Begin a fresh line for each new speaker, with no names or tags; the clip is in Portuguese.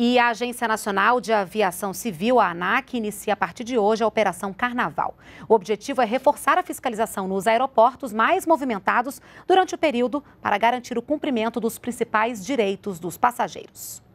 E a Agência Nacional de Aviação Civil, a ANAC, inicia a partir de hoje a Operação Carnaval. O objetivo é reforçar a fiscalização nos aeroportos mais movimentados durante o período para garantir o cumprimento dos principais direitos dos passageiros.